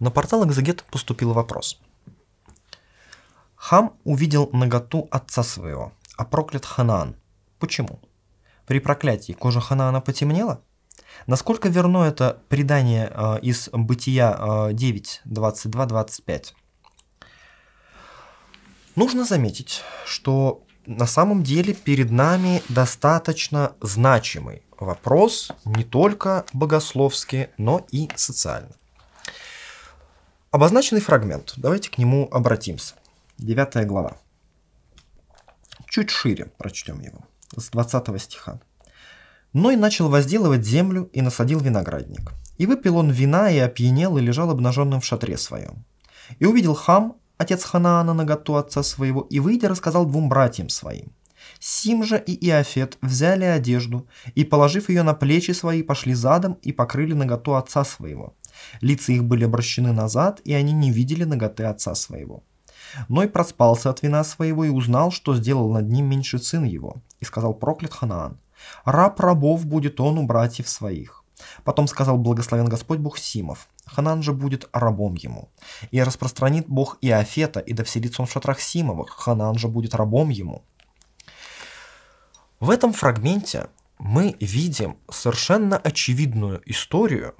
На портал Экзегет поступил вопрос. Хам увидел наготу отца своего, а проклят Ханаан. Почему? При проклятии кожа Ханаана потемнела? Насколько верно это предание э, из Бытия э, 9, 22, 25? Нужно заметить, что на самом деле перед нами достаточно значимый вопрос не только богословский, но и социальный. Обозначенный фрагмент. Давайте к нему обратимся. Девятая глава. Чуть шире прочтем его. С 20 стиха. «Но и начал возделывать землю и насадил виноградник. И выпил он вина, и опьянел, и лежал обнаженным в шатре своем. И увидел хам, отец Ханаана, наготу отца своего, и выйдя рассказал двум братьям своим. Сим же и Иофет взяли одежду, и, положив ее на плечи свои, пошли задом и покрыли наготу отца своего. Лица их были обращены назад, и они не видели ноготы отца своего. Ной проспался от вина своего и узнал, что сделал над ним меньший сын его, и сказал проклят Ханаан. «Раб рабов будет он у братьев своих». Потом сказал благословен Господь Бог Симов, Ханан же будет рабом ему. И распространит Бог Иофета, и да вселится он в шатрах Симовых, Ханан же будет рабом ему. В этом фрагменте мы видим совершенно очевидную историю,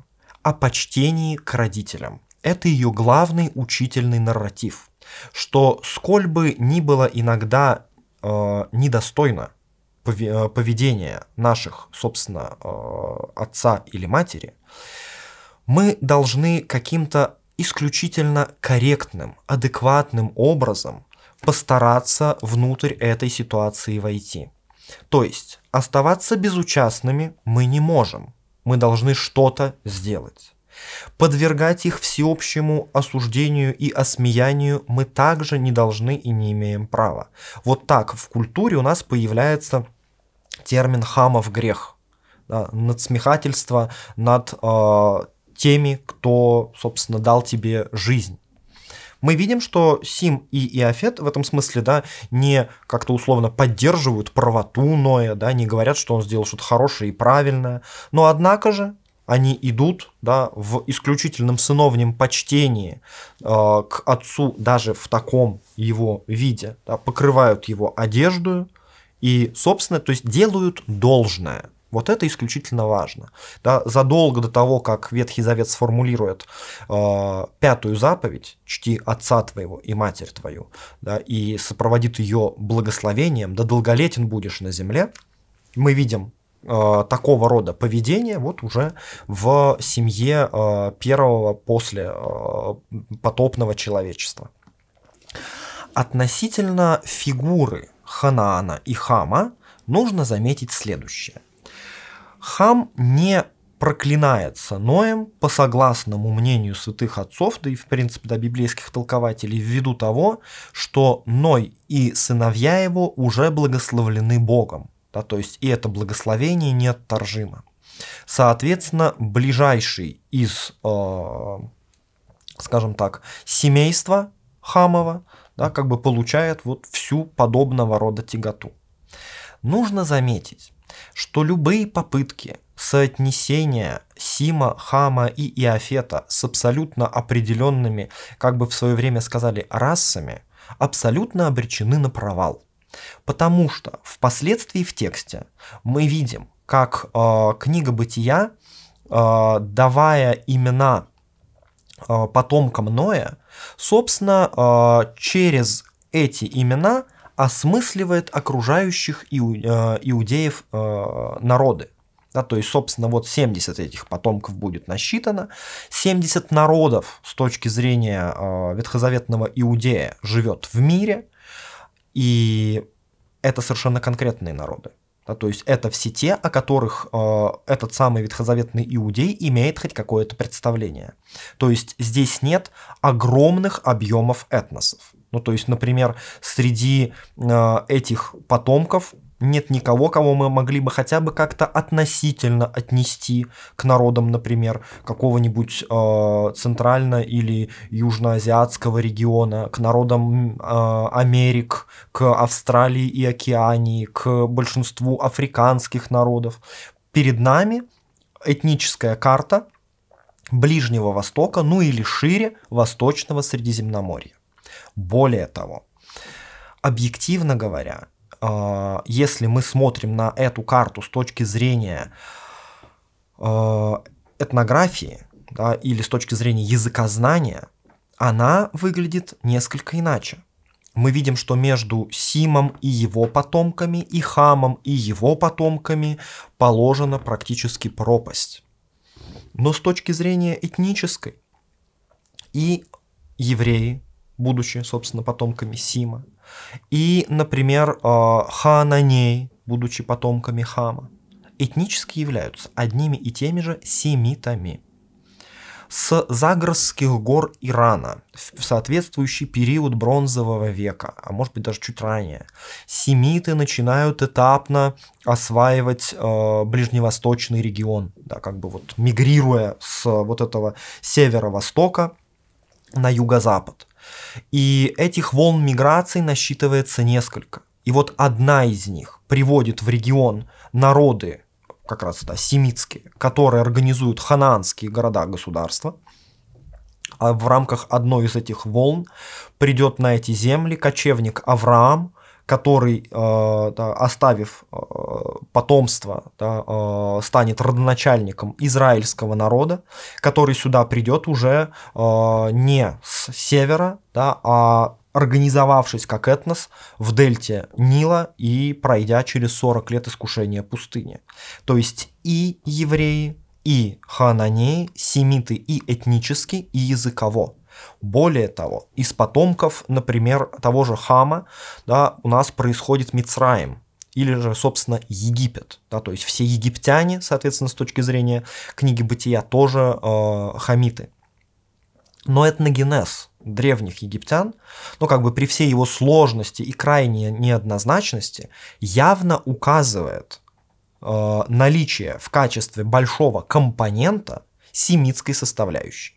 о почтении к родителям. Это ее главный учительный нарратив, что сколь бы ни было иногда э, недостойно э, поведение наших, собственно, э, отца или матери, мы должны каким-то исключительно корректным, адекватным образом постараться внутрь этой ситуации войти. То есть оставаться безучастными мы не можем мы должны что-то сделать. Подвергать их всеобщему осуждению и осмеянию мы также не должны и не имеем права. Вот так в культуре у нас появляется термин «хамов грех», да, надсмехательство над э, теми, кто, собственно, дал тебе жизнь. Мы видим, что Сим и Иофет в этом смысле, да, не как-то условно поддерживают правоту Ноя, да, не говорят, что он сделал что-то хорошее и правильное. Но однако же они идут да, в исключительном сыновнем почтении э, к отцу даже в таком его виде, да, покрывают его одежду и, собственно, то есть делают должное. Вот это исключительно важно. Да, задолго до того, как Ветхий Завет сформулирует э, пятую заповедь «Чти отца твоего и матерь твою», да, и сопроводит ее благословением «Да долголетен будешь на земле», мы видим э, такого рода поведение вот уже в семье э, первого после э, потопного человечества. Относительно фигуры Ханаана и Хама нужно заметить следующее. Хам не проклинается Ноем, по согласному мнению святых отцов, да и в принципе до библейских толкователей, ввиду того, что Ной и сыновья его уже благословлены Богом. Да, то есть и это благословение неотторжимо. Соответственно, ближайший из, э, скажем так, семейства Хамова, да, как бы получает вот всю подобного рода тяготу. Нужно заметить, что любые попытки соотнесения Сима, Хама и Иофета с абсолютно определенными, как бы в свое время сказали, расами, абсолютно обречены на провал. Потому что впоследствии в тексте мы видим, как э, книга бытия, э, давая имена э, потомкам Ноя, собственно, э, через эти имена осмысливает окружающих иу, э, иудеев э, народы. Да, то есть, собственно, вот 70 этих потомков будет насчитано. 70 народов с точки зрения э, ветхозаветного иудея живет в мире. И это совершенно конкретные народы. Да, то есть это все те, о которых э, этот самый ветхозаветный иудей имеет хоть какое-то представление. То есть здесь нет огромных объемов этносов. Ну, то есть, например, среди э, этих потомков нет никого, кого мы могли бы хотя бы как-то относительно отнести к народам, например, какого-нибудь э, центрально- или южноазиатского региона, к народам э, Америк, к Австралии и Океании, к большинству африканских народов. Перед нами этническая карта Ближнего Востока, ну или шире Восточного Средиземноморья. Более того, объективно говоря, э, если мы смотрим на эту карту с точки зрения э, этнографии да, или с точки зрения языкознания, она выглядит несколько иначе. Мы видим, что между Симом и его потомками, и Хамом и его потомками положена практически пропасть. Но с точки зрения этнической и евреи, будучи, собственно, потомками Сима, и, например, э, Хананей, будучи потомками Хама, этнически являются одними и теми же семитами с Загросских гор Ирана в соответствующий период Бронзового века, а может быть даже чуть ранее, семиты начинают этапно осваивать э, ближневосточный регион, да, как бы вот мигрируя с вот этого северо-востока на юго-запад. И этих волн миграций насчитывается несколько. И вот одна из них приводит в регион народы, как раз да, семитские, которые организуют ханаанские города-государства. А в рамках одной из этих волн придет на эти земли кочевник Авраам, который, э, да, оставив э, потомство, да, э, станет родоначальником израильского народа, который сюда придет уже не с севера, да, а организовавшись как этнос в дельте Нила и пройдя через 40 лет искушения пустыни. То есть и евреи, и хананеи, семиты и этнически, и языково. Более того, из потомков, например, того же Хама, да, у нас происходит Мицраем, или же, собственно, Египет. Да, то есть все египтяне, соответственно, с точки зрения книги бытия, тоже э, хамиты. Но этногенез древних египтян, ну как бы при всей его сложности и крайней неоднозначности, явно указывает э, наличие в качестве большого компонента семитской составляющей.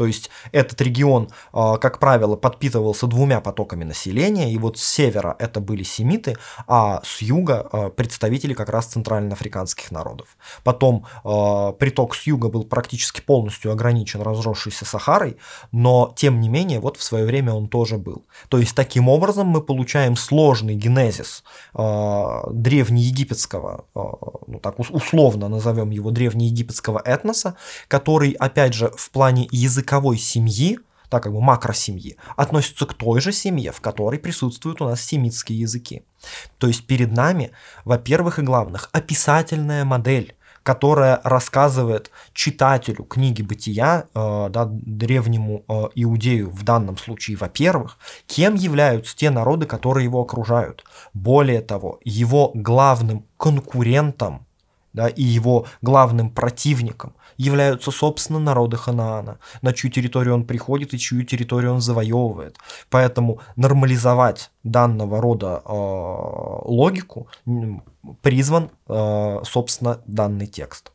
То есть этот регион, а, как правило, подпитывался двумя потоками населения, и вот с севера это были семиты, а с юга а, представители как раз центральноафриканских народов. Потом а, приток с юга был практически полностью ограничен разросшейся Сахарой, но тем не менее вот в свое время он тоже был. То есть таким образом мы получаем сложный генезис древнеегипетского, ну так условно назовем его древнеегипетского этноса, который опять же в плане языка языковой семьи, так как бы макросемьи, относятся к той же семье, в которой присутствуют у нас семитские языки. То есть перед нами, во-первых и главных, описательная модель, которая рассказывает читателю книги бытия, э, да, древнему э, иудею в данном случае, во-первых, кем являются те народы, которые его окружают. Более того, его главным конкурентом да, и его главным противником являются, собственно, народы Ханаана, на чью территорию он приходит и чью территорию он завоевывает. Поэтому нормализовать данного рода э, логику призван, э, собственно, данный текст.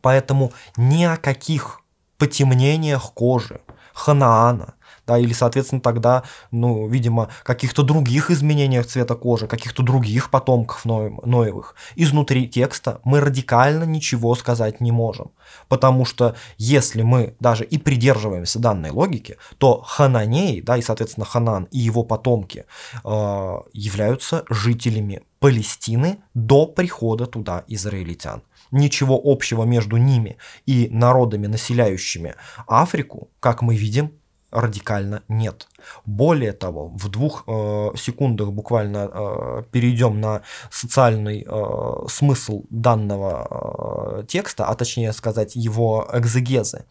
Поэтому ни о каких потемнениях кожи, Ханаана, да, или, соответственно, тогда, ну, видимо, каких-то других изменениях цвета кожи, каких-то других потомков Ноевых. Изнутри текста мы радикально ничего сказать не можем, потому что если мы даже и придерживаемся данной логики, то Хананей, да, и, соответственно, Ханан и его потомки э, являются жителями Палестины до прихода туда израильтян. Ничего общего между ними и народами, населяющими Африку, как мы видим, радикально нет. Более того, в двух э, секундах буквально э, перейдем на социальный э, смысл данного э, текста, а точнее сказать его экзегезы.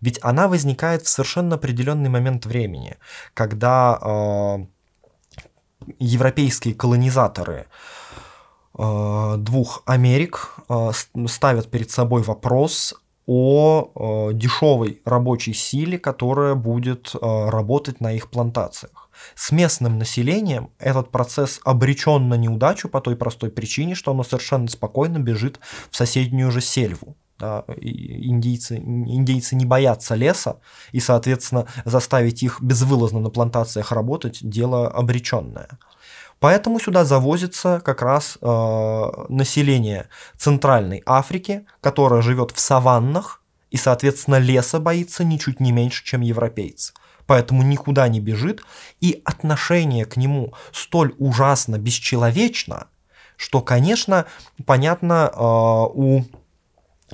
Ведь она возникает в совершенно определенный момент времени, когда э, европейские колонизаторы э, двух Америк э, ставят перед собой вопрос о э, дешевой рабочей силе, которая будет э, работать на их плантациях. С местным населением этот процесс обречен на неудачу по той простой причине, что оно совершенно спокойно бежит в соседнюю же сельву. Да, индейцы, индейцы не боятся леса, и, соответственно, заставить их безвылазно на плантациях работать – дело обреченное. Поэтому сюда завозится как раз э, население Центральной Африки, которое живет в саваннах и, соответственно, леса боится ничуть не меньше, чем европейцы поэтому никуда не бежит, и отношение к нему столь ужасно бесчеловечно, что, конечно, понятно, э, у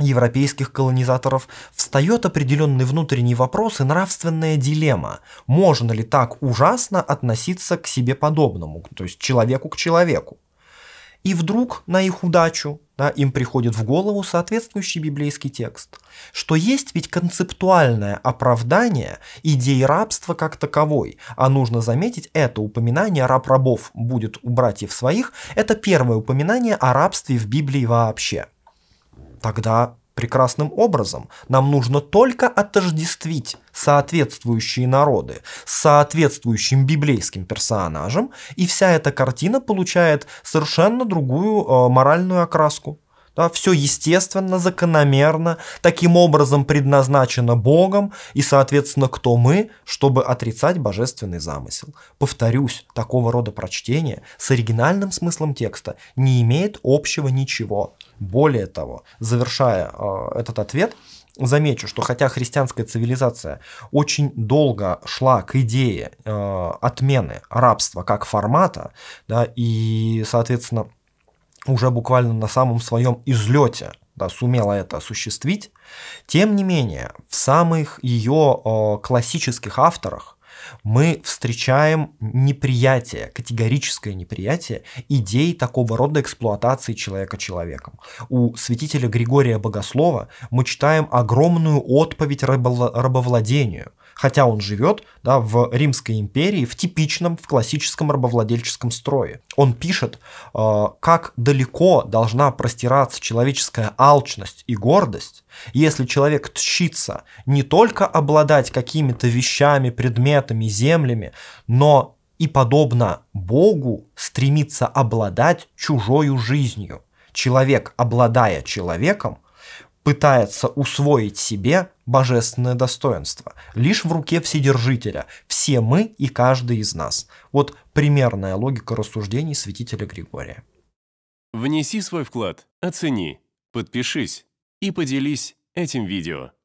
европейских колонизаторов, встает определенный внутренний вопрос и нравственная дилемма. Можно ли так ужасно относиться к себе подобному, то есть человеку к человеку? И вдруг на их удачу да, им приходит в голову соответствующий библейский текст, что есть ведь концептуальное оправдание идеи рабства как таковой, а нужно заметить, это упоминание раб рабов будет у братьев своих, это первое упоминание о рабстве в Библии вообще – Тогда прекрасным образом. Нам нужно только отождествить соответствующие народы с соответствующим библейским персонажем, и вся эта картина получает совершенно другую э, моральную окраску. Да, все естественно, закономерно, таким образом предназначено Богом, и, соответственно, кто мы, чтобы отрицать божественный замысел. Повторюсь, такого рода прочтение с оригинальным смыслом текста не имеет общего ничего. Более того, завершая э, этот ответ, замечу, что хотя христианская цивилизация очень долго шла к идее э, отмены рабства как формата, да, и, соответственно, уже буквально на самом своем излете да, сумела это осуществить, тем не менее, в самых ее э, классических авторах мы встречаем неприятие, категорическое неприятие идей такого рода эксплуатации человека человеком. У святителя Григория Богослова мы читаем огромную отповедь рабовладению, хотя он живет да, в Римской империи в типичном, в классическом рабовладельческом строе. Он пишет, э, как далеко должна простираться человеческая алчность и гордость, если человек тщится не только обладать какими-то вещами, предметами, землями, но и, подобно Богу, стремится обладать чужою жизнью. Человек, обладая человеком, пытается усвоить себе божественное достоинство. Лишь в руке Вседержителя. Все мы и каждый из нас. Вот примерная логика рассуждений святителя Григория. Внеси свой вклад, оцени, подпишись и поделись этим видео.